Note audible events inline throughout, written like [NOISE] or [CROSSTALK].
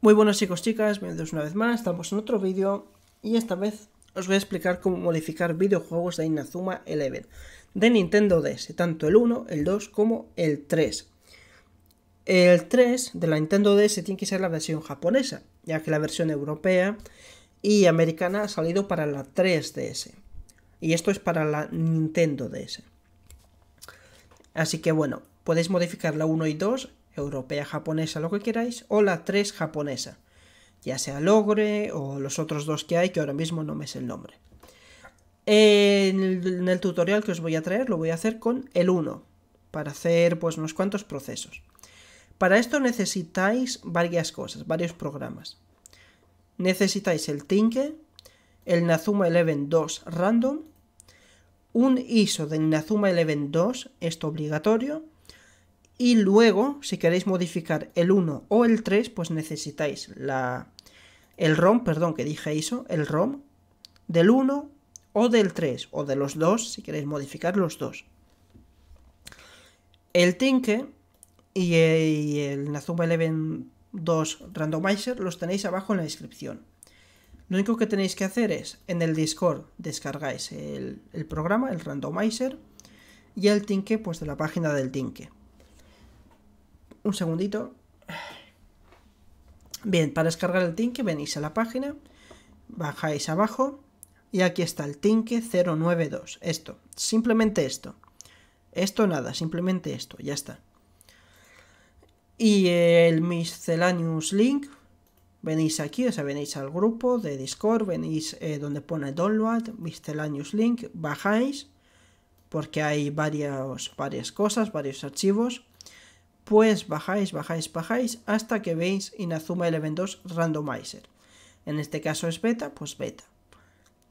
Muy buenas chicos, chicas, bienvenidos una vez más, estamos en otro vídeo y esta vez os voy a explicar cómo modificar videojuegos de Inazuma Eleven de Nintendo DS, tanto el 1, el 2 como el 3. El 3 de la Nintendo DS tiene que ser la versión japonesa, ya que la versión europea y americana ha salido para la 3DS. Y esto es para la Nintendo DS. Así que bueno, podéis modificar la 1 y 2 europea, japonesa, lo que queráis, o la 3 japonesa, ya sea Logre o los otros dos que hay, que ahora mismo no me es el nombre. En el tutorial que os voy a traer lo voy a hacer con el 1, para hacer pues unos cuantos procesos. Para esto necesitáis varias cosas, varios programas. Necesitáis el Tinke, el Nazuma 11 2 Random, un ISO de Nazuma 11 2, esto obligatorio, y luego, si queréis modificar el 1 o el 3, pues necesitáis la, el ROM, perdón, que dije eso, el ROM del 1 o del 3, o de los dos, si queréis modificar los dos. El Tinke eh, y el Nazuma Eleven 2 Randomizer los tenéis abajo en la descripción. Lo único que tenéis que hacer es, en el Discord descargáis el, programa, el Randomizer, y el Tinke pues de la página del Tinke. Un segundito. Bien, para descargar el tinque venís a la página, bajáis abajo y aquí está el tinque 092. Esto, simplemente esto. Esto nada, simplemente esto, ya está. Y el miscellaneous link, venís aquí, o sea, venís al grupo de Discord, venís eh, donde pone download, miscellaneous link, bajáis, porque hay varias cosas, varios archivos pues bajáis, bajáis, bajáis hasta que veis Inazuma Eleven 2 Randomizer. En este caso es beta, pues beta.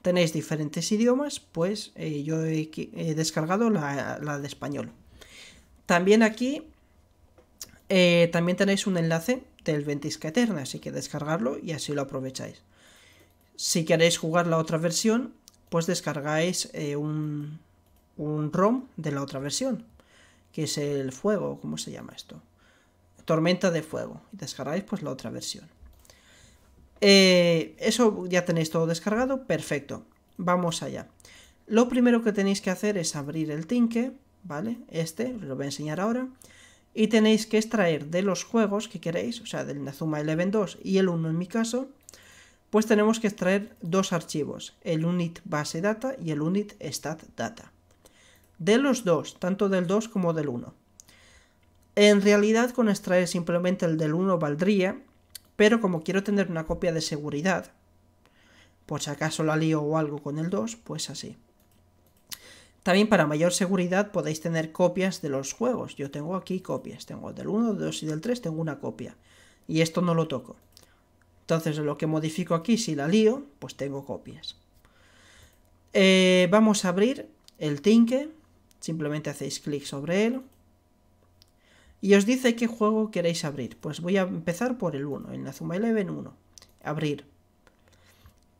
Tenéis diferentes idiomas, pues eh, yo he, descargado la, de español. También aquí, eh, también tenéis un enlace del Ventisca Eterna, así que descargarlo y así lo aprovecháis. Si queréis jugar la otra versión, pues descargáis eh, un, un ROM de la otra versión que es el fuego, ¿cómo se llama esto? Tormenta de fuego. Y descargáis pues la otra versión. Eh, eso ya tenéis todo descargado, perfecto. Vamos allá. Lo primero que tenéis que hacer es abrir el tinque. ¿vale? Este, lo voy a enseñar ahora. Y tenéis que extraer de los juegos que queréis, o sea, del Nazuma Eleven 2 y el 1 en mi caso, pues tenemos que extraer dos archivos, el unit base data y el unit stat data de los dos, tanto del 2 como del 1. En realidad con extraer simplemente el del 1 valdría, pero como quiero tener una copia de seguridad, por si acaso la lío o algo con el 2, pues así. También para mayor seguridad podéis tener copias de los juegos. Yo tengo aquí copias, tengo del 1, del 2 y del 3, tengo una copia. Y esto no lo toco. Entonces lo que modifico aquí, si la lío, pues tengo copias. Eh, vamos a abrir el tinque Simplemente hacéis clic sobre él. Y os dice qué juego queréis abrir. Pues voy a empezar por el 1, el Nazuma Eleven 1. Abrir.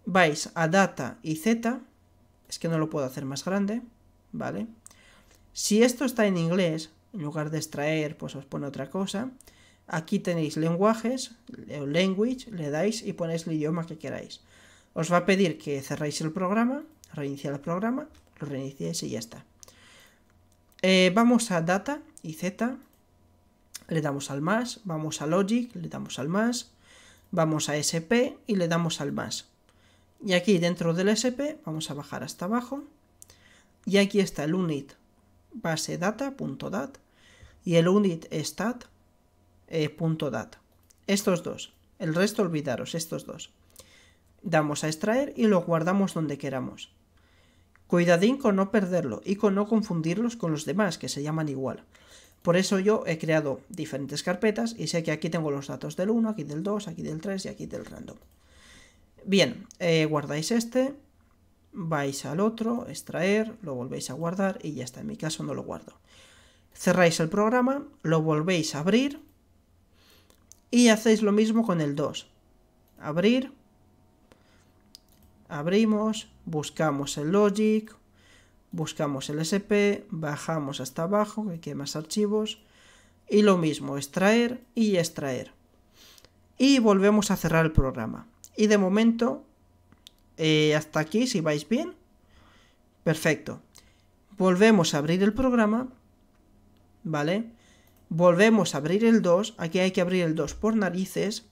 Vais a Data y Z. Es que no lo puedo hacer más grande. ¿Vale? Si esto está en inglés, en lugar de extraer, pues os pone otra cosa. Aquí tenéis lenguajes, language, le dais y ponéis el idioma que queráis. Os va a pedir que cerréis el programa, reiniciar el programa, lo reiniciéis y ya está. Eh, vamos a data y z, le damos al más, vamos a logic, le damos al más, vamos a sp y le damos al más. Y aquí dentro del sp vamos a bajar hasta abajo y aquí está el unit base data.dat y el unit stat.dat. Eh, estos dos, el resto olvidaros, estos dos. Damos a extraer y lo guardamos donde queramos. Cuidadín con no perderlo y con no confundirlos con los demás que se llaman igual. Por eso yo he creado diferentes carpetas y sé que aquí tengo los datos del 1, aquí del 2, aquí del 3 y aquí del random. Bien, eh, guardáis este, vais al otro, extraer, lo volvéis a guardar y ya está. En mi caso no lo guardo. Cerráis el programa, lo volvéis a abrir y hacéis lo mismo con el 2. Abrir, abrimos, buscamos el logic, buscamos el SP, bajamos hasta abajo, que hay más archivos, y lo mismo, extraer y extraer. Y volvemos a cerrar el programa. Y de momento, eh, hasta aquí, si vais bien, perfecto. Volvemos a abrir el programa, ¿vale? Volvemos a abrir el 2, aquí hay que abrir el 2 por narices,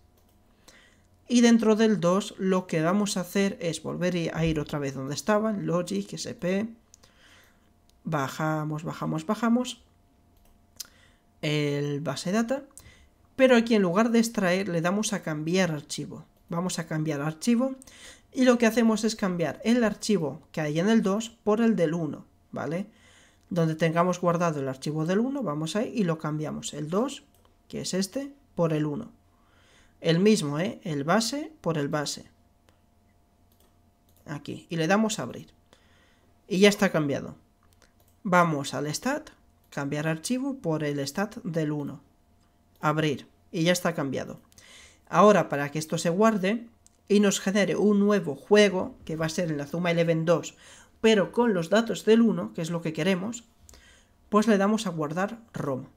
y dentro del 2 lo que vamos a hacer es volver a ir otra vez donde estaban, logic, sp, bajamos, bajamos, bajamos, el base data, pero aquí en lugar de extraer le damos a cambiar archivo, vamos a cambiar archivo y lo que hacemos es cambiar el archivo que hay en el 2 por el del 1, ¿vale? Donde tengamos guardado el archivo del 1, vamos ahí y lo cambiamos, el 2, que es este, por el 1. El mismo, ¿eh? El base por el base. Aquí. Y le damos a abrir. Y ya está cambiado. Vamos al stat, cambiar archivo por el stat del 1. Abrir. Y ya está cambiado. Ahora, para que esto se guarde y nos genere un nuevo juego, que va a ser en la Zuma Eleven 2, pero con los datos del 1, que es lo que queremos, pues le damos a guardar ROM.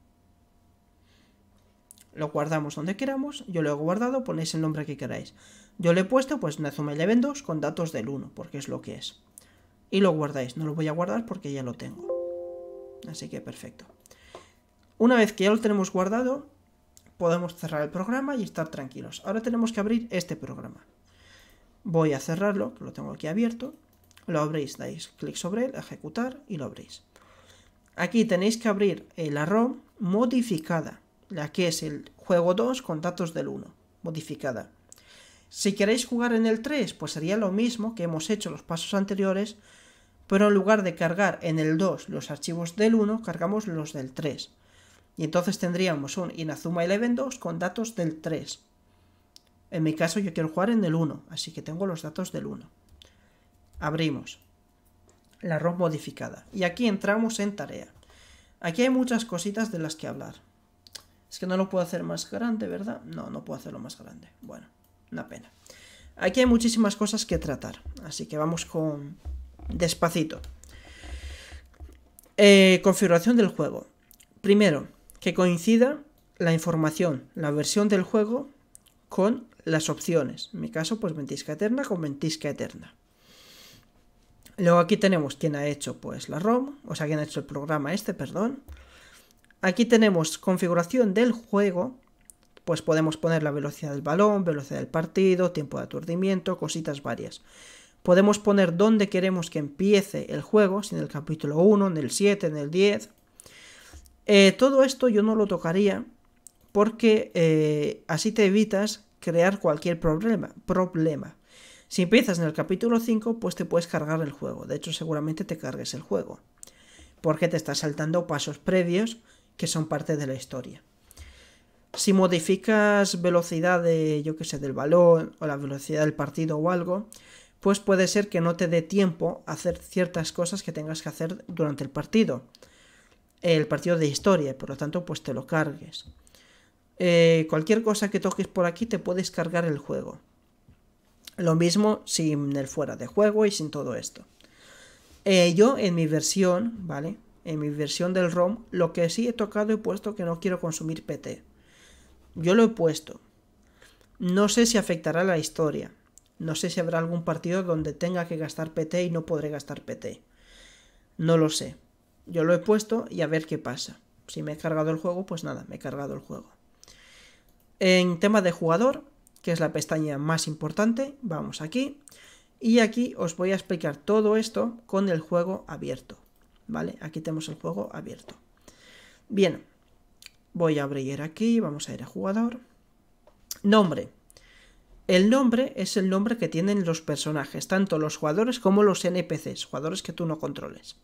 Lo guardamos donde queramos, yo lo he guardado, ponéis el nombre que queráis. Yo le he puesto pues Nezuma Eleven 2 con datos del 1, porque es lo que es. Y lo guardáis, no lo voy a guardar porque ya lo tengo. Así que perfecto. Una vez que ya lo tenemos guardado, podemos cerrar el programa y estar tranquilos. Ahora tenemos que abrir este programa. Voy a cerrarlo, que lo tengo aquí abierto. Lo abréis. dais clic sobre él, ejecutar y lo abréis. Aquí tenéis que abrir El eh, ROM modificada la que es el juego 2 con datos del 1, modificada. Si queréis jugar en el 3, pues sería lo mismo que hemos hecho los pasos anteriores, pero en lugar de cargar en el 2 los archivos del 1, cargamos los del 3. Y entonces tendríamos un Inazuma Eleven 2 con datos del 3. En mi caso yo quiero jugar en el 1, así que tengo los datos del 1. Abrimos la ROM modificada. Y aquí entramos en tarea. Aquí hay muchas cositas de las que hablar. Es que no lo puedo hacer más grande, ¿verdad? No, no puedo hacerlo más grande. Bueno, una pena. Aquí hay muchísimas cosas que tratar, así que vamos con... despacito. Eh, configuración del juego. Primero, que coincida la información, la versión del juego con las opciones. En mi caso, pues ventisca eterna con ventisca eterna. Luego aquí tenemos quién ha hecho pues la ROM, o sea, quién ha hecho el programa este, perdón. Aquí tenemos configuración del juego, pues podemos poner la velocidad del balón, velocidad del partido, tiempo de aturdimiento, cositas varias. Podemos poner dónde queremos que empiece el juego, si en el capítulo 1, en el 7, en el 10. Eh, todo esto yo no lo tocaría porque eh, así te evitas crear cualquier problema, problema. Si empiezas en el capítulo 5, pues te puedes cargar el juego. De hecho, seguramente te cargues el juego. Porque te estás saltando pasos previos que son parte de la historia. Si modificas velocidad de, yo que sé, del balón o la velocidad del partido o algo, pues puede ser que no te dé tiempo a hacer ciertas cosas que tengas que hacer durante el partido. El partido de historia, por lo tanto, pues te lo cargues. Eh, cualquier cosa que toques por aquí te puedes cargar el juego. Lo mismo sin el fuera de juego y sin todo esto. Eh, yo en mi versión, ¿vale? en mi versión del ROM, lo que sí he tocado y puesto que no quiero consumir PT. Yo lo he puesto. No sé si afectará la historia. No sé si habrá algún partido donde tenga que gastar PT y no podré gastar PT. No lo sé. Yo lo he puesto y a ver qué pasa. Si me he cargado el juego, pues nada, me he cargado el juego. En tema de jugador, que es la pestaña más importante, vamos aquí. Y aquí os voy a explicar todo esto con el juego abierto. ¿vale? Aquí tenemos el juego abierto. Bien, voy a abrir aquí, vamos a ir a jugador. Nombre. El nombre es el nombre que tienen los personajes, tanto los jugadores como los NPCs, jugadores que tú no controles.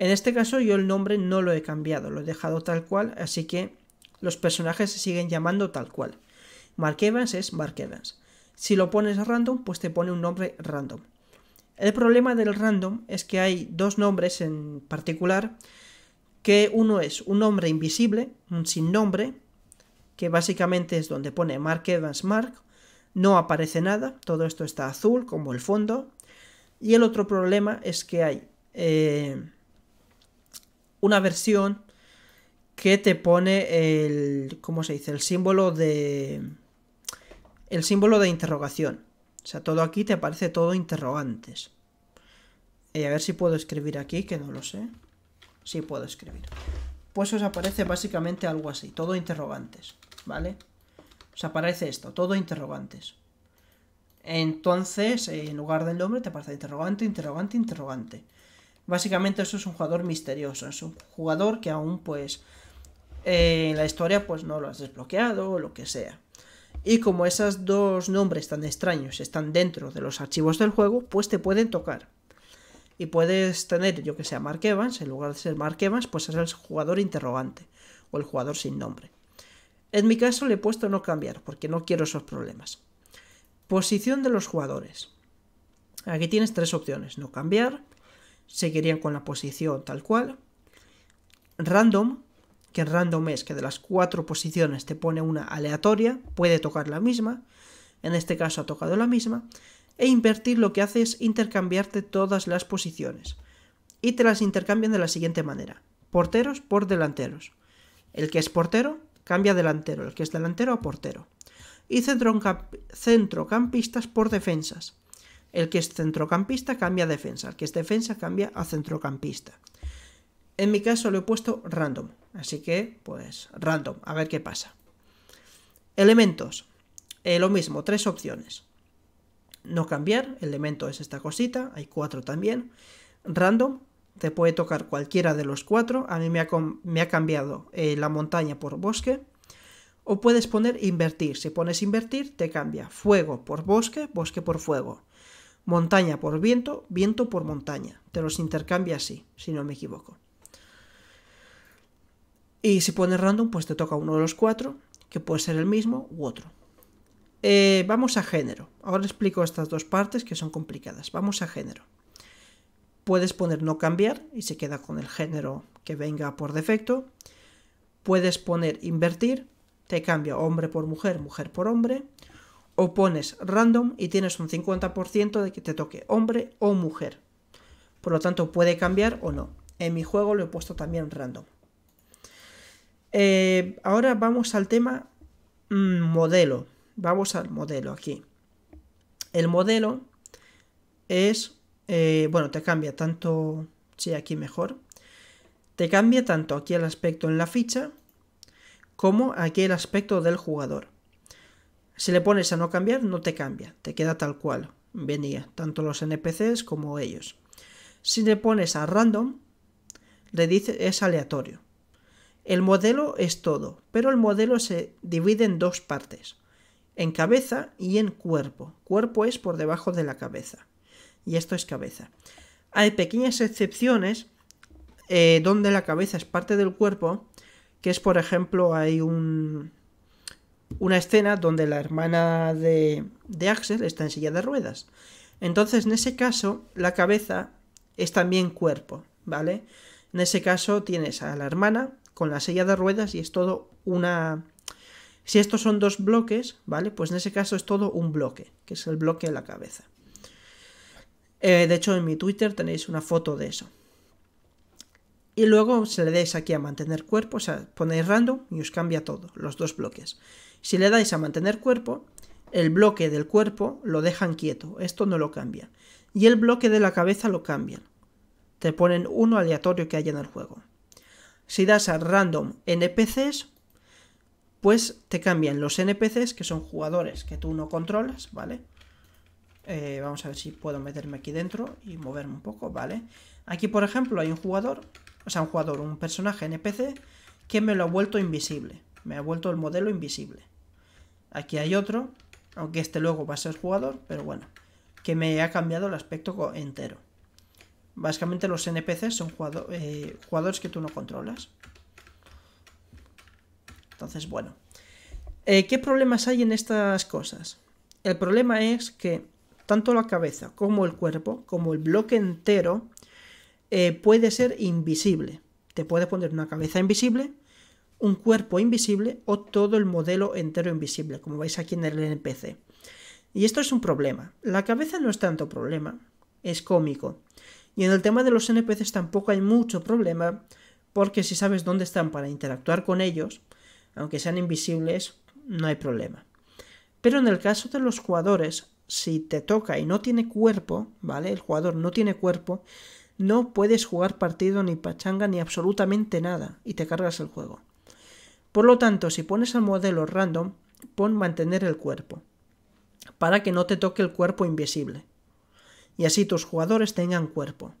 En este caso yo el nombre no lo he cambiado, lo he dejado tal cual, así que los personajes se siguen llamando tal cual. Mark es Mark Si lo pones random, pues te pone un nombre random. El problema del random es que hay dos nombres en particular, que uno es un nombre invisible, un sin nombre, que básicamente es donde pone Mark Evans Mark, no aparece nada, todo esto está azul como el fondo, y el otro problema es que hay eh, una versión que te pone el, ¿cómo se dice? El símbolo de... El símbolo de interrogación. O sea, todo aquí te aparece todo interrogantes. Y eh, a ver si puedo escribir aquí, que no lo sé. Sí puedo escribir. Pues os aparece básicamente algo así, todo interrogantes, ¿vale? Os aparece esto, todo interrogantes. Entonces, en lugar del nombre te aparece interrogante, interrogante, interrogante. Básicamente eso es un jugador misterioso, es un jugador que aún pues en eh, la historia pues no lo has desbloqueado o lo que sea. Y como esos dos nombres tan extraños están dentro de los archivos del juego, pues te pueden tocar. Y puedes tener, yo que sea Mark Evans, en lugar de ser Mark Evans, pues es el jugador interrogante o el jugador sin nombre. En mi caso le he puesto no cambiar, porque no quiero esos problemas. Posición de los jugadores. Aquí tienes tres opciones. No cambiar, seguirían con la posición tal cual, random, que random es que de las cuatro posiciones te pone una aleatoria, puede tocar la misma, en este caso ha tocado la misma, e invertir lo que hace es intercambiarte todas las posiciones. Y te las intercambian de la siguiente manera, porteros por delanteros. El que es portero cambia delantero, el que es delantero a portero. Y centrocampistas por defensas. El que es centrocampista cambia a defensa, el que es defensa cambia a centrocampista. En mi caso lo he puesto random, Así que, pues, random, a ver qué pasa. Elementos. Eh, lo mismo, tres opciones. No cambiar, elemento es esta cosita, hay cuatro también. Random, te puede tocar cualquiera de los cuatro. A mí me ha, cambiado eh, la montaña por bosque. O puedes poner invertir. Si pones invertir, te cambia fuego por bosque, bosque por fuego. Montaña por viento, viento por montaña. Te los intercambia así, si no me equivoco. Y si pones random, pues te toca uno de los cuatro, que puede ser el mismo u otro. Eh, vamos a género. Ahora explico estas dos partes que son complicadas. Vamos a género. Puedes poner no cambiar y se queda con el género que venga por defecto. Puedes poner invertir, te cambia hombre por mujer, mujer por hombre. O pones random y tienes un 50% de que te toque hombre o mujer. Por lo tanto, puede cambiar o no. En mi juego lo he puesto también random. Eh, ahora vamos al tema mm, modelo. Vamos al modelo aquí. El modelo es, eh, bueno, te cambia tanto, sí, aquí mejor. Te cambia tanto aquí el aspecto en la ficha como aquí el aspecto del jugador. Si le pones a no cambiar, no te cambia, te queda tal cual venía, tanto los NPCs como ellos. Si le pones a random, le dice es aleatorio. El modelo es todo, pero el modelo se divide en dos partes, en cabeza y en cuerpo. Cuerpo es por debajo de la cabeza y esto es cabeza. Hay pequeñas excepciones eh, donde la cabeza es parte del cuerpo, que es por ejemplo hay un, una escena donde la hermana de, de Axel está en silla de ruedas. Entonces en ese caso la cabeza es también cuerpo, ¿vale? En ese caso tienes a la hermana con la silla de ruedas y es todo una... Si estos son dos bloques, ¿vale? Pues en ese caso es todo un bloque, que es el bloque de la cabeza. Eh, de hecho, en mi Twitter tenéis una foto de eso. Y luego se le dais aquí a mantener cuerpo, o sea, ponéis random y os cambia todo, los dos bloques. Si le dais a mantener cuerpo, el bloque del cuerpo lo dejan quieto, esto no lo cambia. Y el bloque de la cabeza lo cambian. Te ponen uno aleatorio que haya en el juego. Si das a random NPCs, pues te cambian los NPCs, que son jugadores que tú no controlas, ¿vale? Eh, vamos a ver si puedo meterme aquí dentro y moverme un poco, ¿vale? Aquí, por ejemplo, hay un jugador, o sea, un jugador, un personaje NPC, que me lo ha vuelto invisible. Me ha vuelto el modelo invisible. Aquí hay otro, aunque este luego va a ser jugador, pero bueno, que me ha cambiado el aspecto entero. Básicamente los NPCs son eh, jugadores que tú no controlas. Entonces, bueno. Eh, ¿Qué problemas hay en estas cosas? El problema es que tanto la cabeza como el cuerpo, como el bloque entero, eh, puede ser invisible. Te puede poner una cabeza invisible, un cuerpo invisible o todo el modelo entero invisible, como veis aquí en el NPC. Y esto es un problema. La cabeza no es tanto problema, es cómico. Y en el tema de los NPCs tampoco hay mucho problema, porque si sabes dónde están para interactuar con ellos, aunque sean invisibles, no hay problema. Pero en el caso de los jugadores, si te toca y no tiene cuerpo, ¿vale? El jugador no tiene cuerpo, no puedes jugar partido ni pachanga ni absolutamente nada y te cargas el juego. Por lo tanto, si pones al modelo random, pon mantener el cuerpo, para que no te toque el cuerpo invisible y así tus jugadores tengan cuerpo.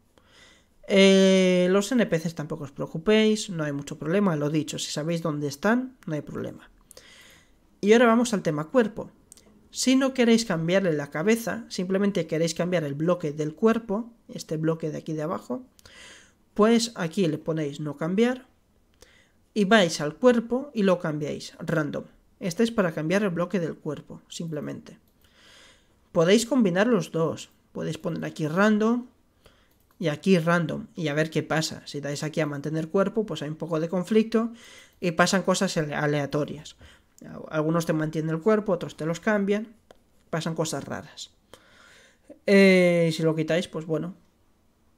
Eh, los NPCs tampoco os preocupéis, no hay mucho problema, lo dicho, si sabéis dónde están, no hay problema. Y ahora vamos al tema cuerpo. Si no queréis cambiarle la cabeza, simplemente queréis cambiar el bloque del cuerpo, este bloque de aquí de abajo, pues aquí le ponéis no cambiar y vais al cuerpo y lo cambiáis, random. Este es para cambiar el bloque del cuerpo, simplemente. Podéis combinar los dos, Puedes poner aquí random y aquí random y a ver qué pasa. Si dais aquí a mantener cuerpo, pues hay un poco de conflicto y pasan cosas aleatorias. Algunos te mantienen el cuerpo, otros te los cambian, pasan cosas raras. Eh, y si lo quitáis, pues bueno,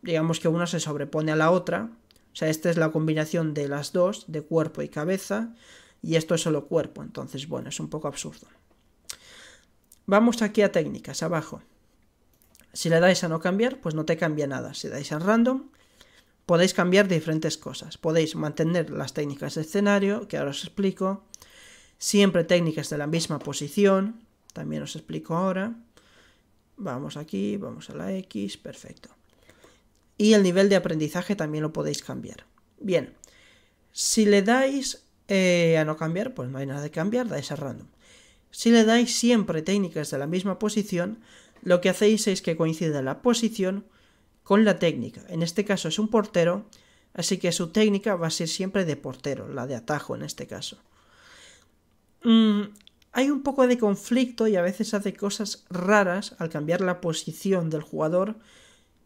digamos que una se sobrepone a la otra. O sea, esta es la combinación de las dos, de cuerpo y cabeza, y esto es solo cuerpo. Entonces, bueno, es un poco absurdo. Vamos aquí a técnicas, abajo. Si le dais a no cambiar, pues no te cambia nada. Si dais a random, podéis cambiar diferentes cosas. Podéis mantener las técnicas de escenario, que ahora os explico. Siempre técnicas de la misma posición, también os explico ahora. Vamos aquí, vamos a la X, perfecto. Y el nivel de aprendizaje también lo podéis cambiar. Bien, si le dais eh, a no cambiar, pues no hay nada de cambiar, dais a random. Si le dais siempre técnicas de la misma posición, lo que hacéis es que coincida la posición con la técnica. En este caso es un portero, así que su técnica va a ser siempre de portero, la de atajo en este caso. Mm, hay un poco de conflicto y a veces hace cosas raras al cambiar la posición del jugador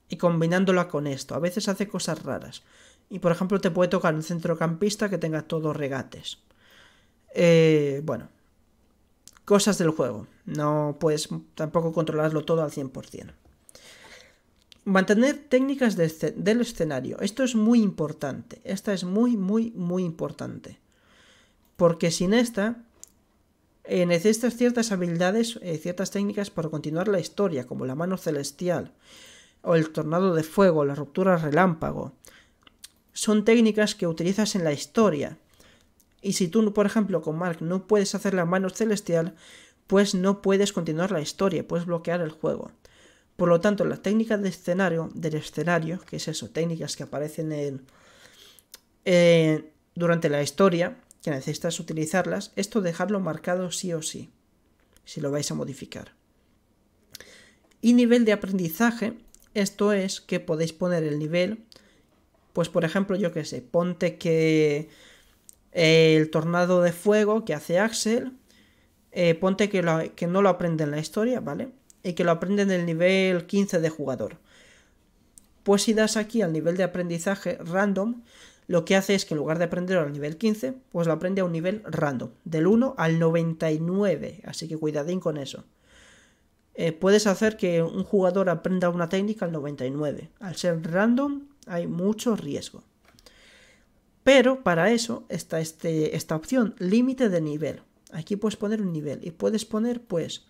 y combinándola con esto. A veces hace cosas raras. Y por ejemplo te puede tocar un centrocampista que tenga todos regates. Eh, bueno, cosas del juego. No puedes tampoco controlarlo todo al 100%. Mantener técnicas del escenario. Esto es muy importante. Esta es muy, muy, muy importante. Porque sin esta eh, necesitas ciertas habilidades, eh, ciertas técnicas para continuar la historia, como la mano celestial, o el tornado de fuego, la ruptura relámpago. Son técnicas que utilizas en la historia, y si tú, por ejemplo, con Mark no puedes hacer la mano celestial, pues no puedes continuar la historia, puedes bloquear el juego. Por lo tanto, las técnicas de escenario, del escenario, que es eso, técnicas que aparecen en, eh, durante la historia, que necesitas utilizarlas, esto dejarlo marcado sí o sí, si lo vais a modificar. Y nivel de aprendizaje, esto es que podéis poner el nivel, pues por ejemplo, yo que sé, ponte que el tornado de fuego que hace Axel. Eh, ponte que, no lo aprende en la historia, ¿vale? Y que lo aprende en el nivel 15 de jugador. Pues si das aquí al nivel de aprendizaje random, lo que hace es que en lugar de aprenderlo al nivel 15, pues lo aprende a un nivel random, del 1 al 99, así que cuidadín con eso. Eh, puedes hacer que un jugador aprenda una técnica al 99. Al ser random hay mucho riesgo. Pero para eso está este, esta opción, límite de nivel. Aquí puedes poner un nivel y puedes poner pues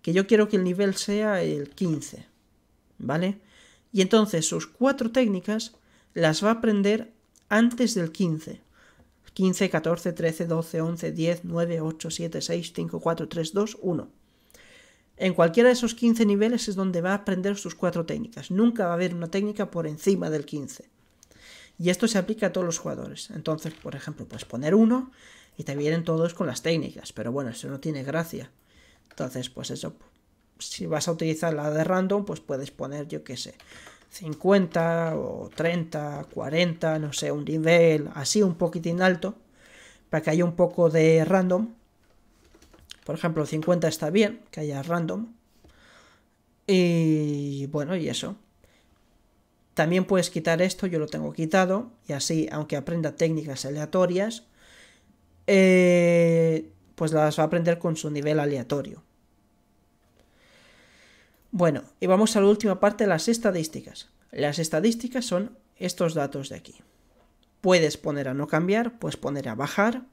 que yo quiero que el nivel sea el 15. ¿Vale? Y entonces sus cuatro técnicas las va a aprender antes del 15. 15, 14, 13, 12, 11, 10, 9, 8, 7, 6, 5, 4, 3, 2, 1. En cualquiera de esos 15 niveles es donde va a aprender sus cuatro técnicas. Nunca va a haber una técnica por encima del 15. Y esto se aplica a todos los jugadores. Entonces, por ejemplo, puedes poner uno y te vienen todos con las técnicas. Pero bueno, eso no tiene gracia. Entonces, pues eso. Si vas a utilizar la de random, pues puedes poner, yo qué sé, 50 o 30, 40, no sé, un nivel así un poquitín alto. Para que haya un poco de random. Por ejemplo, 50 está bien, que haya random. Y bueno, y eso. También puedes quitar esto, yo lo tengo quitado, y así, aunque aprenda técnicas aleatorias, eh, pues las va a aprender con su nivel aleatorio. Bueno, y vamos a la última parte, las estadísticas. Las estadísticas son estos datos de aquí. Puedes poner a no cambiar, puedes poner a bajar,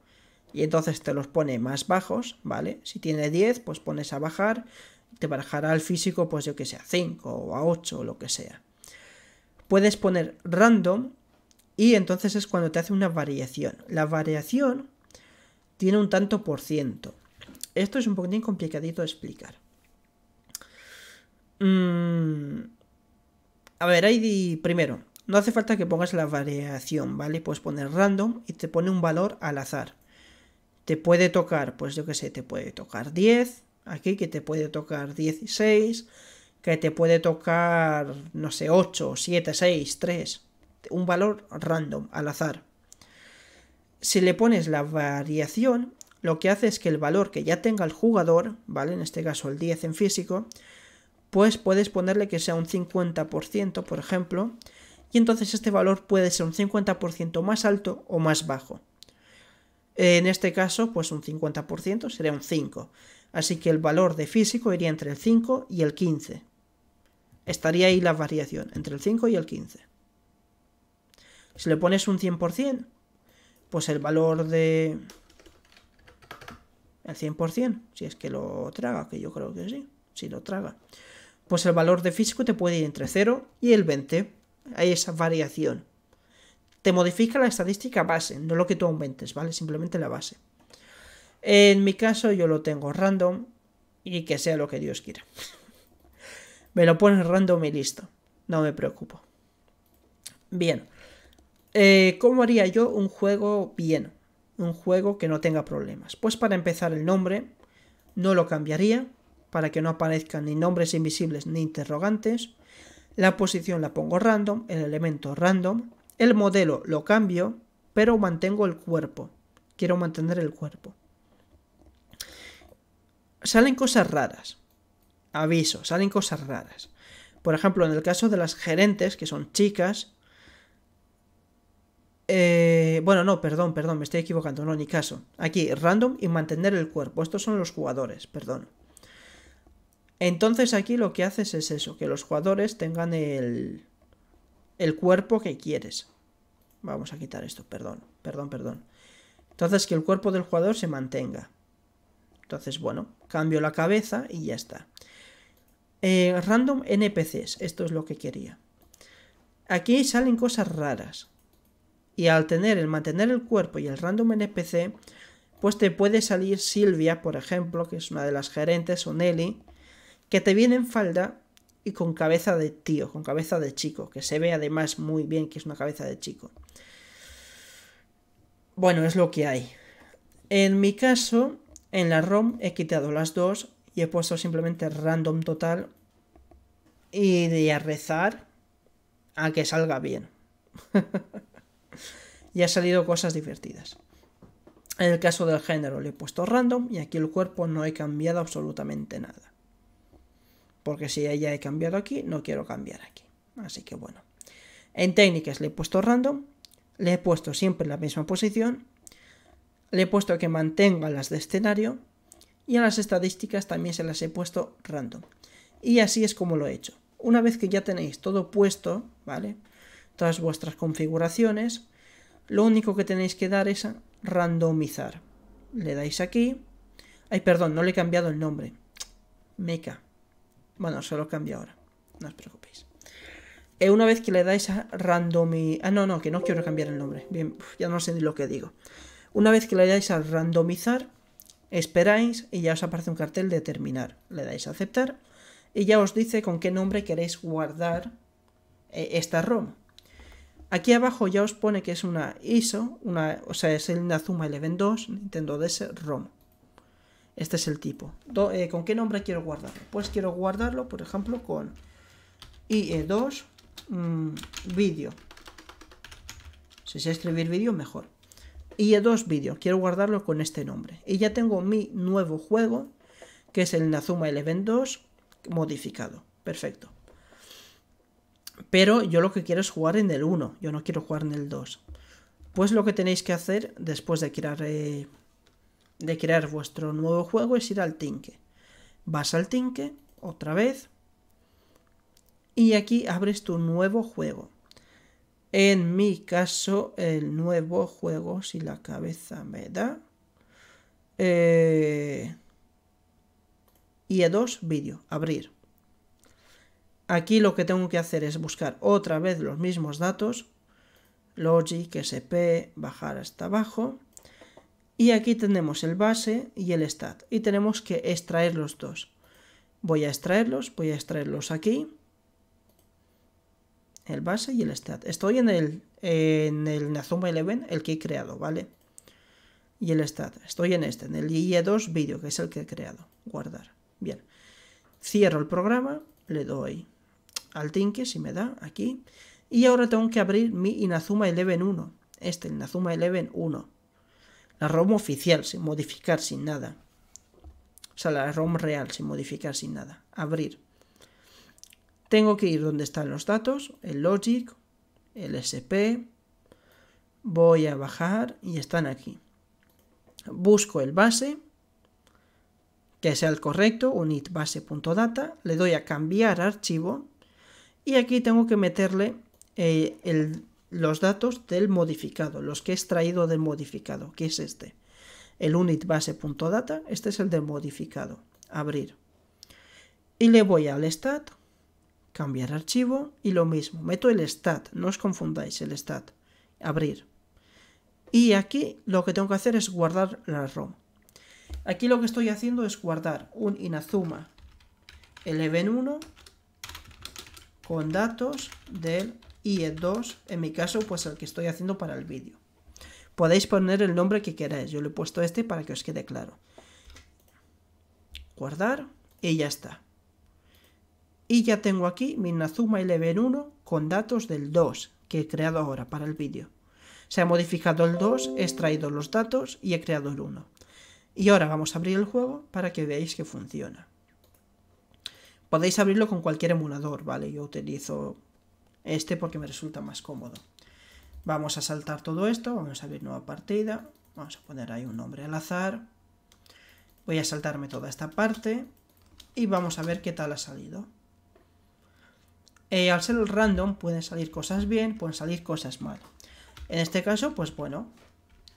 y entonces te los pone más bajos, ¿vale? Si tiene 10, pues pones a bajar, te bajará al físico, pues yo que sé, a 5 o a 8 o lo que sea puedes poner random y entonces es cuando te hace una variación. La variación tiene un tanto por ciento. Esto es un poquitín complicadito de explicar. Mm, a ver, ahí primero. No hace falta que pongas la variación, ¿vale? Puedes poner random y te pone un valor al azar. Te puede tocar, pues yo qué sé, te puede tocar 10, aquí que te puede tocar 16, que te puede tocar, no sé, 8, 7, 6, 3, un valor random, al azar. Si le pones la variación, lo que hace es que el valor que ya tenga el jugador, ¿vale? En este caso el 10 en físico, pues puedes ponerle que sea un 50%, por ejemplo, y entonces este valor puede ser un 50% más alto o más bajo. En este caso, pues un 50% sería un 5. Así que el valor de físico iría entre el 5 y el 15 estaría ahí la variación, entre el 5 y el 15. Si le pones un 100%, pues el valor de... El 100%, si es que lo traga, que yo creo que sí, si lo traga. Pues el valor de físico te puede ir entre 0 y el 20. Hay esa variación. Te modifica la estadística base, no lo que tú aumentes, ¿vale? Simplemente la base. En mi caso yo lo tengo random y que sea lo que Dios quiera. Me lo pones random y listo. No me preocupo. Bien. Eh, ¿Cómo haría yo un juego bien? Un juego que no tenga problemas. Pues para empezar el nombre, no lo cambiaría, para que no aparezcan ni nombres invisibles ni interrogantes. La posición la pongo random, el elemento random. El modelo lo cambio, pero mantengo el cuerpo. Quiero mantener el cuerpo. Salen cosas raras aviso, salen cosas raras. Por ejemplo, en el caso de las gerentes, que son chicas, eh, bueno, no, perdón, perdón, me estoy equivocando, no, ni caso. Aquí, random y mantener el cuerpo. Estos son los jugadores, perdón. Entonces aquí lo que haces es eso, que los jugadores tengan el, el cuerpo que quieres. Vamos a quitar esto, perdón, perdón, perdón. Entonces que el cuerpo del jugador se mantenga. Entonces, bueno, cambio la cabeza y ya está. Eh, random NPCs, esto es lo que quería. Aquí salen cosas raras. Y al tener el mantener el cuerpo y el random NPC, pues te puede salir Silvia, por ejemplo, que es una de las gerentes, o Nelly, que te viene en falda y con cabeza de tío, con cabeza de chico, que se ve además muy bien que es una cabeza de chico. Bueno, es lo que hay. En mi caso, en la ROM he quitado las dos y he puesto simplemente random total y de a rezar a que salga bien. [LAUGHS] y ha salido cosas divertidas. En el caso del género le he puesto random y aquí el cuerpo no he cambiado absolutamente nada. Porque si ya he cambiado aquí, no quiero cambiar aquí. Así que bueno. En técnicas le he puesto random, le he puesto siempre en la misma posición, le he puesto que mantenga las de escenario y a las estadísticas también se las he puesto random. Y así es como lo he hecho. Una vez que ya tenéis todo puesto, ¿vale? Todas vuestras configuraciones, lo único que tenéis que dar es a randomizar. Le dais aquí. Ay, perdón, no le he cambiado el nombre. Meca. Bueno, se lo cambio ahora. No os preocupéis. Eh, una vez que le dais a randomizar... Ah, no, no, que no quiero cambiar el nombre. Bien, ya no sé ni lo que digo. Una vez que le dais a randomizar, Esperáis y ya os aparece un cartel de terminar. Le dais a aceptar y ya os dice con qué nombre queréis guardar eh, esta ROM. Aquí abajo ya os pone que es una ISO, una, o sea, es el Nazuma Eleven 2 Nintendo DS ROM. Este es el tipo. Eh, ¿Con qué nombre quiero guardarlo? Pues quiero guardarlo, por ejemplo, con IE2 video, mm, vídeo. Si sé escribir vídeo, mejor y dos vídeos, quiero guardarlo con este nombre. Y ya tengo mi nuevo juego, que es el Nazuma Eleven 2 modificado. Perfecto. Pero yo lo que quiero es jugar en el 1, yo no quiero jugar en el 2. Pues lo que tenéis que hacer después de crear, eh, de crear vuestro nuevo juego es ir al tinque Vas al tinque otra vez y aquí abres tu nuevo juego. En mi caso, el nuevo juego, si la cabeza me da. Eh, y E2, vídeo, abrir. Aquí lo que tengo que hacer es buscar otra vez los mismos datos. Logic, SP, bajar hasta abajo. Y aquí tenemos el base y el stat. Y tenemos que extraer los dos. Voy a extraerlos, voy a extraerlos aquí el base y el stat. Estoy en el, en el Nazuma 11, el que he creado, ¿vale? Y el stat. Estoy en este, en el IE2 video, que es el que he creado. Guardar. Bien. Cierro el programa, le doy al tinque, si me da, aquí. Y ahora tengo que abrir mi Inazuma 1. Este, Inazuma 11 uno. La ROM oficial, sin modificar, sin nada. O sea, la ROM real, sin modificar, sin nada. Abrir. Tengo que ir donde están los datos, el logic, el SP, voy a bajar y están aquí. Busco el base, que sea el correcto, unitBase.data, le doy a cambiar archivo y aquí tengo que meterle eh, los datos del modificado, los que he extraído del modificado, que es este. El unitBase.data, este es el del modificado, abrir. Y le voy al stat cambiar archivo y lo mismo, meto el stat, no os confundáis, el stat, abrir. Y aquí lo que tengo que hacer es guardar la ROM. Aquí lo que estoy haciendo es guardar un Inazuma eleven 1 con datos del IE2, en mi caso pues el que estoy haciendo para el vídeo. Podéis poner el nombre que queráis, yo le he puesto este para que os quede claro. Guardar y ya está. Y ya tengo aquí mi Nazuma Eleven 1 con datos del 2 que he creado ahora para el vídeo. Se ha modificado el 2, he extraído los datos y he creado el 1. Y ahora vamos a abrir el juego para que veáis que funciona. Podéis abrirlo con cualquier emulador, ¿vale? Yo utilizo este porque me resulta más cómodo. Vamos a saltar todo esto, vamos a abrir nueva partida, vamos a poner ahí un nombre al azar. Voy a saltarme toda esta parte y vamos a ver qué tal ha salido. Eh, al ser random pueden salir cosas bien, pueden salir cosas mal. En este caso, pues bueno,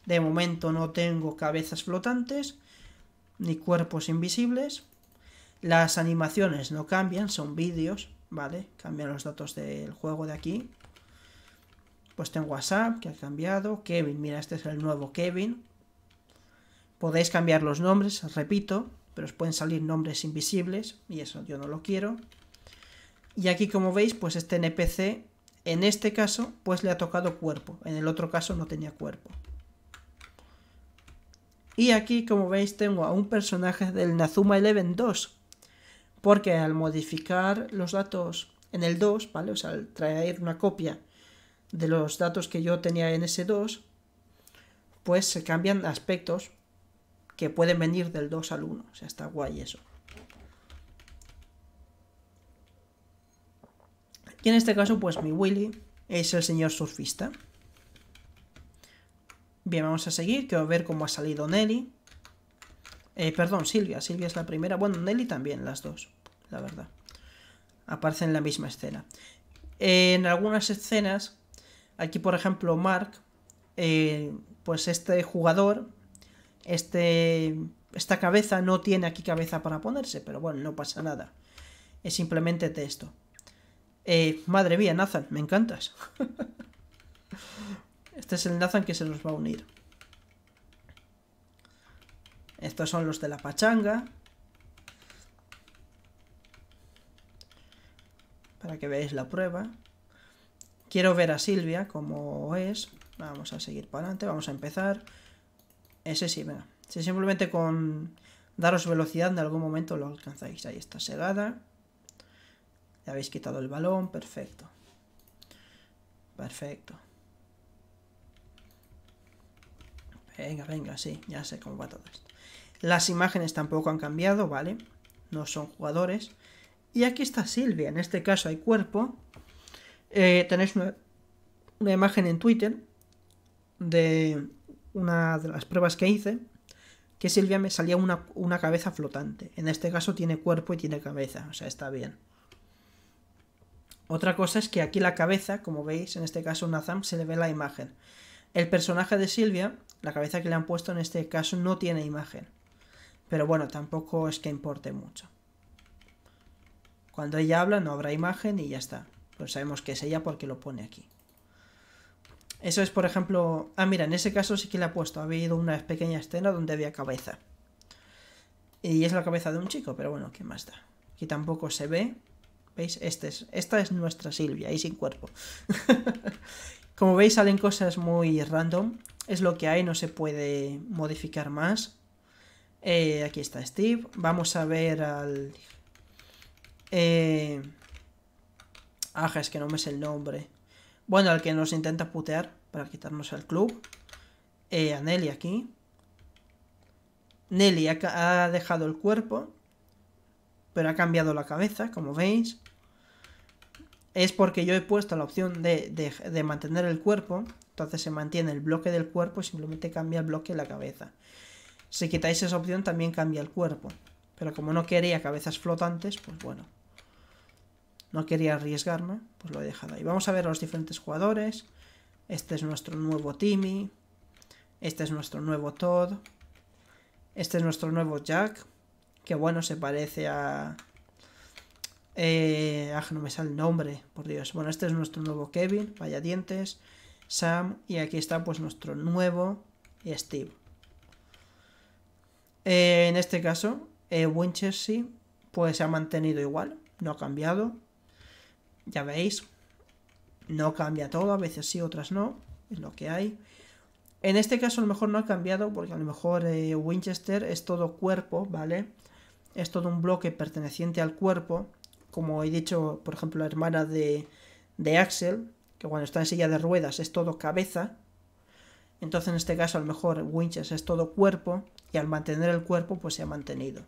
de momento no tengo cabezas flotantes ni cuerpos invisibles. Las animaciones no cambian, son vídeos, ¿vale? Cambian los datos del juego de aquí. Pues tengo WhatsApp, que ha cambiado. Kevin, mira, este es el nuevo Kevin. Podéis cambiar los nombres, repito, pero os pueden salir nombres invisibles y eso yo no lo quiero. Y aquí como veis, pues este NPC, en este caso, pues le ha tocado cuerpo. En el otro caso no tenía cuerpo. Y aquí como veis tengo a un personaje del Nazuma 11 2. Porque al modificar los datos en el 2, ¿vale? O sea, al traer una copia de los datos que yo tenía en ese 2, pues se cambian aspectos que pueden venir del 2 al 1. O sea, está guay eso. Y en este caso, pues mi Willy es el señor surfista. Bien, vamos a seguir. Quiero ver cómo ha salido Nelly. Eh, perdón, Silvia. Silvia es la primera. Bueno, Nelly también, las dos, la verdad. Aparecen en la misma escena. en algunas escenas, aquí por ejemplo, Mark, eh, pues este jugador, este, esta cabeza no tiene aquí cabeza para ponerse, pero bueno, no pasa nada. Es simplemente texto. Eh, madre mía, Nathan, me encantas. este es el Nathan que se nos va a unir. Estos son los de la pachanga. Para que veáis la prueba. Quiero ver a Silvia como es. Vamos a seguir para adelante, vamos a empezar. Ese sí, venga. Si simplemente con daros velocidad en algún momento lo alcanzáis. Ahí está segada habéis quitado el balón, perfecto. Perfecto. Venga, venga, sí, ya sé cómo va todo esto. Las imágenes tampoco han cambiado, ¿vale? No son jugadores. Y aquí está Silvia, en este caso hay cuerpo. Eh, tenéis una, imagen en Twitter de una de las pruebas que hice, que Silvia me salía una, una, cabeza flotante. En este caso tiene cuerpo y tiene cabeza, o sea, está bien. Otra cosa es que aquí la cabeza, como veis, en este caso Nazam, se le ve la imagen. El personaje de Silvia, la cabeza que le han puesto en este caso, no tiene imagen. Pero bueno, tampoco es que importe mucho. Cuando ella habla no habrá imagen y ya está. Pues sabemos que es ella porque lo pone aquí. Eso es, por ejemplo... Ah, mira, en ese caso sí que le ha puesto. Ha habido una pequeña escena donde había cabeza. Y es la cabeza de un chico, pero bueno, ¿qué más da? Aquí tampoco se ve. ¿Veis? Este esta es nuestra Silvia, y sin cuerpo. [LAUGHS] Como veis salen cosas muy random. Es lo que hay, no se puede modificar más. Eh, aquí está Steve. Vamos a ver al... Eh... Ah, es que no me sé el nombre. Bueno, al que nos intenta putear para quitarnos el club. Eh, a Nelly aquí. Nelly ha dejado el cuerpo pero ha cambiado la cabeza, como veis. Es porque yo he puesto la opción de, mantener el cuerpo, entonces se mantiene el bloque del cuerpo, y simplemente cambia el bloque de la cabeza. Si quitáis esa opción también cambia el cuerpo, pero como no quería cabezas flotantes, pues bueno. No quería arriesgarme, pues lo he dejado ahí. Vamos a ver a los diferentes jugadores. Este es nuestro nuevo Timmy. Este es nuestro nuevo Todd. Este es nuestro nuevo Jack. Que bueno, se parece a... Eh, ah, no me sale el nombre, por Dios. Bueno, este es nuestro nuevo Kevin, vaya dientes. Sam, y aquí está pues nuestro nuevo Steve. Eh, en este caso, eh, Winchester sí, pues se ha mantenido igual, no ha cambiado. Ya veis, no cambia todo, a veces sí, otras no, es lo que hay. En este caso a lo mejor no ha cambiado porque a lo mejor Winchester es todo cuerpo, ¿vale? es todo un bloque perteneciente al cuerpo, como he dicho, por ejemplo, la hermana de, Axel, que cuando está en silla de ruedas es todo cabeza, entonces en este caso a lo mejor Winches es todo cuerpo y al mantener el cuerpo pues se ha mantenido.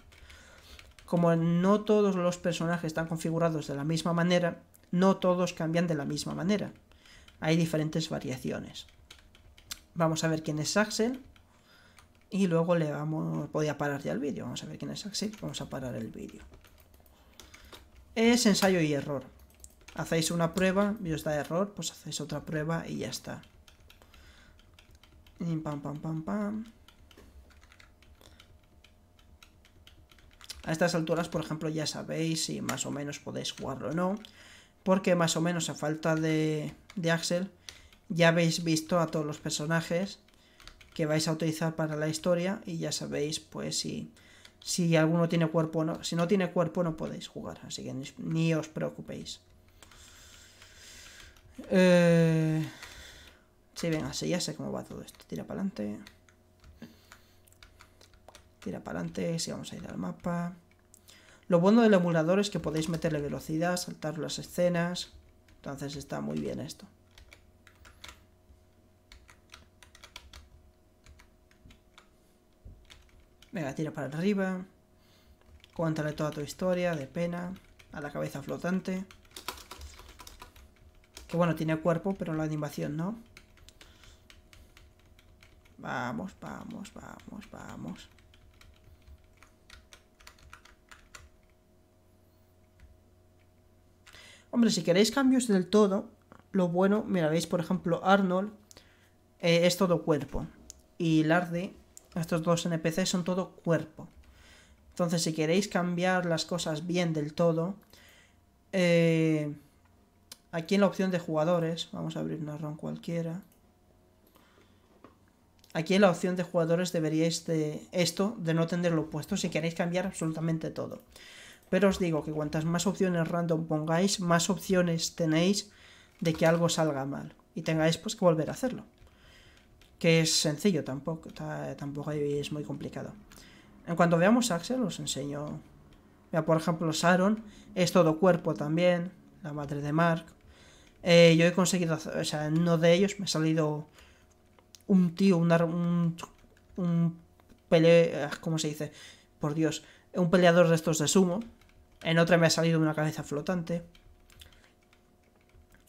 Como no todos los personajes están configurados de la misma manera, no todos cambian de la misma manera. Hay diferentes variaciones. Vamos a ver quién es Axel. Y luego le vamos... podía parar ya el vídeo. Vamos a ver quién es Axel. Vamos a parar el vídeo. Es ensayo y error. Hacéis una prueba y os da error, pues hacéis otra prueba y ya está. pam, pam, pam, pam. A estas alturas, por ejemplo, ya sabéis si más o menos podéis jugarlo o no. Porque más o menos a falta de, de Axel, ya habéis visto a todos los personajes que vais a utilizar para la historia y ya sabéis pues si, si alguno tiene cuerpo o no. Si no tiene cuerpo no podéis jugar, así que ni, os preocupéis. Eh, sí, venga, ya sé cómo va todo esto. Tira para adelante. Tira para adelante, si vamos a ir al mapa. Lo bueno del emulador es que podéis meterle velocidad, saltar las escenas. Entonces está muy bien esto. Venga, tira para arriba. Cuéntale toda tu historia de pena. A la cabeza flotante. Que bueno, tiene cuerpo, pero la animación no. Vamos, vamos, vamos, vamos. Hombre, si queréis cambios del todo, lo bueno, mira, veis, por ejemplo, Arnold eh, es todo cuerpo. Y Lardy estos dos NPC son todo cuerpo. Entonces, si queréis cambiar las cosas bien del todo, eh, aquí en la opción de jugadores, vamos a abrir una ROM cualquiera. Aquí en la opción de jugadores deberíais de esto, de no tenerlo puesto, si queréis cambiar absolutamente todo. Pero os digo que cuantas más opciones random pongáis, más opciones tenéis de que algo salga mal. Y tengáis pues que volver a hacerlo que es sencillo tampoco, tampoco es muy complicado. En cuanto veamos Axel, os enseño. Mira, por ejemplo, Saron es todo cuerpo también, la madre de Mark. Eh, yo he conseguido, o sea, en uno de ellos me ha salido un tío, un, un pele... Ah, ¿Cómo se dice? Por Dios, un peleador de estos de sumo. En otra me ha salido una cabeza flotante.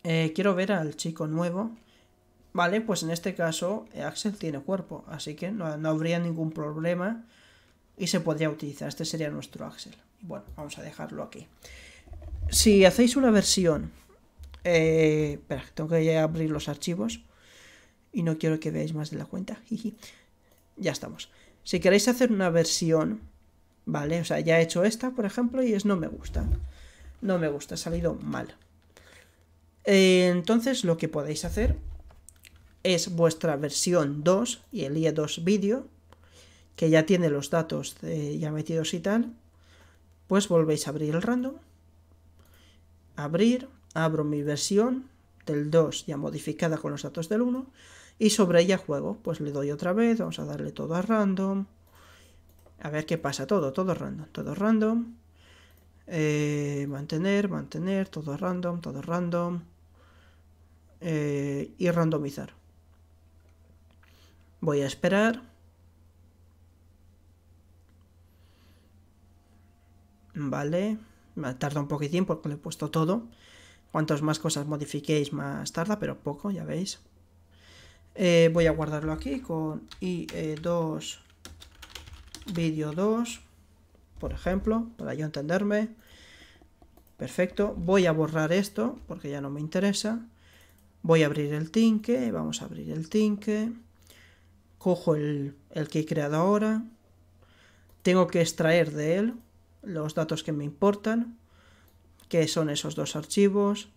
Eh, quiero ver al chico nuevo, Vale, pues en este caso eh, Axel tiene cuerpo, así que no, habría ningún problema y se podría utilizar. Este sería nuestro Axel. Bueno, vamos a dejarlo aquí. Si hacéis una versión... Eh, espera, tengo que abrir los archivos y no quiero que veáis más de la cuenta. [LAUGHS] ya estamos. Si queréis hacer una versión, ¿vale? O sea, ya he hecho esta, por ejemplo, y es no me gusta. No me gusta, ha salido mal. Eh, entonces lo que podéis hacer es vuestra versión 2 y el IE2 vídeo, que ya tiene los datos ya metidos y tal, pues volvéis a abrir el random, abrir, abro mi versión del 2 ya modificada con los datos del 1 y sobre ella juego, pues le doy otra vez, vamos a darle todo a random, a ver qué pasa, todo, todo random, todo random, eh, mantener, mantener, todo random, todo random eh, y randomizar. Voy a esperar. Vale, me tarda un poquitín porque le he puesto todo. Cuantas más cosas modifiquéis, más tarda, pero poco, ya veis. Eh, voy a guardarlo aquí con IE2 video 2, por ejemplo, para yo entenderme. Perfecto. Voy a borrar esto porque ya no me interesa. Voy a abrir el tinque, vamos a abrir el tinque cojo el, que he creado ahora, tengo que extraer de él los datos que me importan, que son esos dos archivos,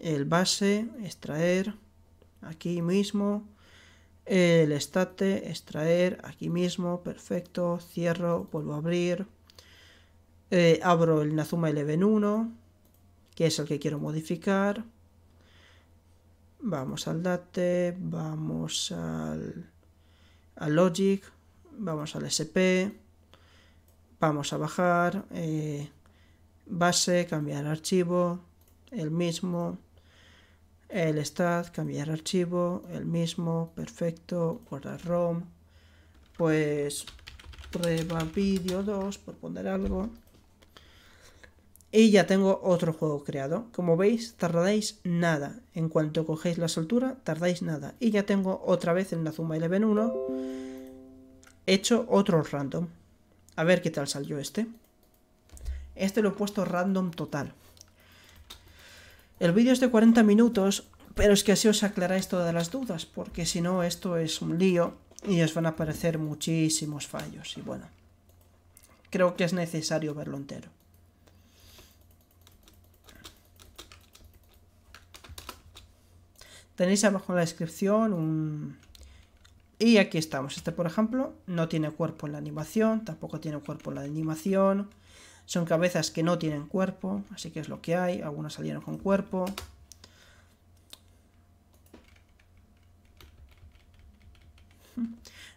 el base, extraer, aquí mismo, el estate, extraer, aquí mismo, perfecto, cierro, vuelvo a abrir, eh, abro el Nazuma 111, 1 que es el que quiero modificar, vamos al date, vamos al a Logic, vamos al SP, vamos a bajar, eh, base, cambiar archivo, el mismo, el stat, cambiar archivo, el mismo, perfecto, guardar ROM, pues prueba vídeo 2 por poner algo. Y ya tengo otro juego creado. Como veis, tardáis nada. En cuanto cogéis la soltura, tardáis nada. Y ya tengo otra vez en la Zuma Eleven 1 hecho otro random. A ver qué tal salió este. Este lo he puesto random total. El vídeo es de 40 minutos, pero es que así os aclaráis todas las dudas, porque si no esto es un lío y os van a aparecer muchísimos fallos. Y bueno, creo que es necesario verlo entero. Tenéis abajo en la descripción un... Y aquí estamos. Este, por ejemplo, no tiene cuerpo en la animación, tampoco tiene cuerpo en la animación. Son cabezas que no tienen cuerpo, así que es lo que hay. Algunas salieron con cuerpo.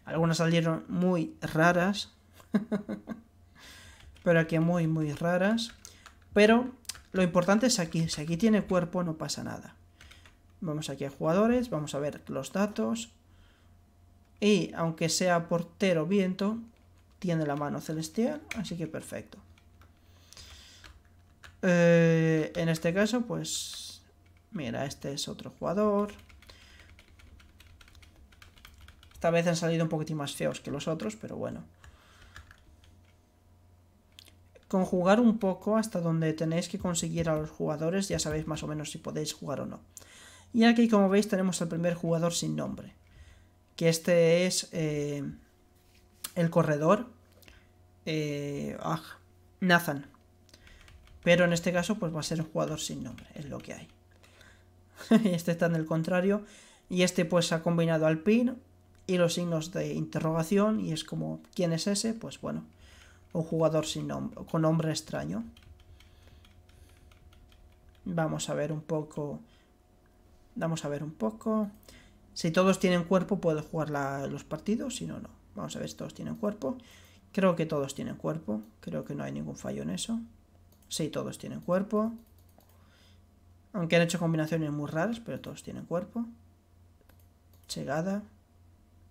Algunas salieron muy raras. [LAUGHS] Pero aquí muy, muy raras. Pero lo importante es aquí. Si aquí tiene cuerpo, no pasa nada. Vamos aquí a jugadores, vamos a ver los datos. Y aunque sea portero viento, tiene la mano celestial, así que perfecto. Eh, en este caso, pues, mira, este es otro jugador. Esta vez han salido un poquitín más feos que los otros, pero bueno. Conjugar un poco hasta donde tenéis que conseguir a los jugadores, ya sabéis más o menos si podéis jugar o no. Y aquí, como veis, tenemos al primer jugador sin nombre. Que este es eh, el corredor eh, ah, Nathan. Pero en este caso, pues va a ser un jugador sin nombre, es lo que hay. [LAUGHS] este está en el contrario. Y este, pues, ha combinado al pin y los signos de interrogación. Y es como, ¿quién es ese? Pues bueno, un jugador sin nombre, con nombre extraño. Vamos a ver un poco Vamos a ver un poco. Si todos tienen cuerpo, puedo jugar los partidos, si no, no. Vamos a ver si todos tienen cuerpo. Creo que todos tienen cuerpo. Creo que no hay ningún fallo en eso. Si todos tienen cuerpo. Aunque han hecho combinaciones muy raras, pero todos tienen cuerpo. Llegada.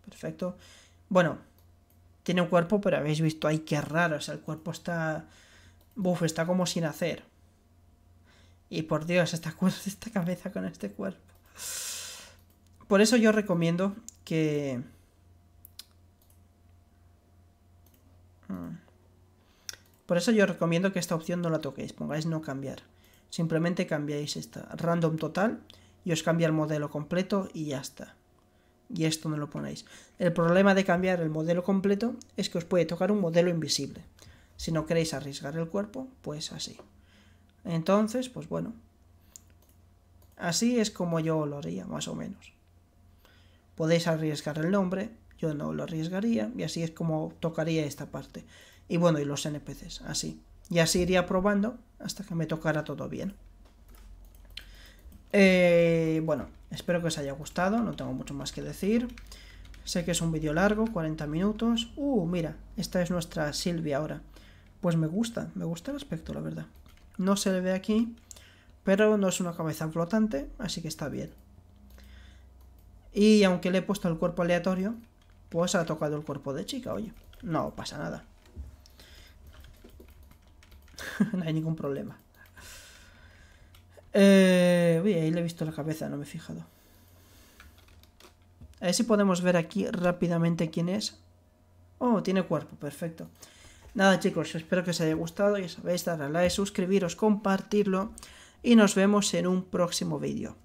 Perfecto. Bueno, tiene cuerpo, pero habéis visto ahí que raro. el cuerpo está... Buf, está como sin hacer. Y por Dios, esta, [LAUGHS] esta cabeza con este cuerpo. Por eso yo recomiendo que... Mm. Por eso yo recomiendo que esta opción no la toquéis, pongáis no cambiar. Simplemente cambiáis esta random total y os cambia el modelo completo y ya está. Y esto no lo ponéis. El problema de cambiar el modelo completo es que os puede tocar un modelo invisible. Si no queréis arriesgar el cuerpo, pues así. Entonces, pues bueno, Así es como yo lo haría, más o menos. Podéis arriesgar el nombre, yo no lo arriesgaría, y así es como tocaría esta parte. Y bueno, y los NPCs, así. Y así iría probando hasta que me tocara todo bien. Eh, bueno, espero que os haya gustado, no tengo mucho más que decir. Sé que es un vídeo largo, 40 minutos. Uh, mira, esta es nuestra Silvia ahora. Pues me gusta, me gusta el aspecto, la verdad. No se le ve aquí, pero no es una cabeza flotante, así que está bien. Y aunque le he puesto el cuerpo aleatorio, pues ha tocado el cuerpo de chica, oye. No pasa nada. [LAUGHS] no hay ningún problema. Eh, uy, ahí le he visto la cabeza, no me he fijado. A ver si podemos ver aquí rápidamente quién es. Oh, tiene cuerpo, perfecto. Nada chicos, espero que os haya gustado, ya sabéis, darle a like, suscribiros, compartirlo y nos vemos en un próximo vídeo.